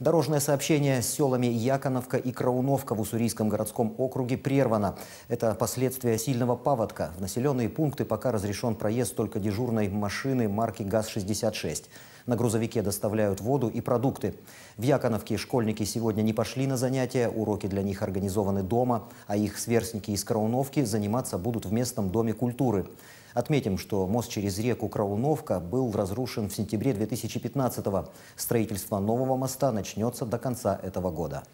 Дорожное сообщение с селами Яковлевка и Крауновка в Уссурийском городском округе прервано. Это последствия сильного паводка. В населенные пункты пока разрешен проезд только дежурной машины марки ГАЗ-66. На грузовике доставляют воду и продукты. В Яконовке школьники сегодня не пошли на занятия, уроки для них организованы дома, а их сверстники из Крауновки заниматься будут в местном доме культуры. Отметим, что мост через реку Крауновка был разрушен в сентябре 2015-го. Строительство нового моста начнется до конца этого года.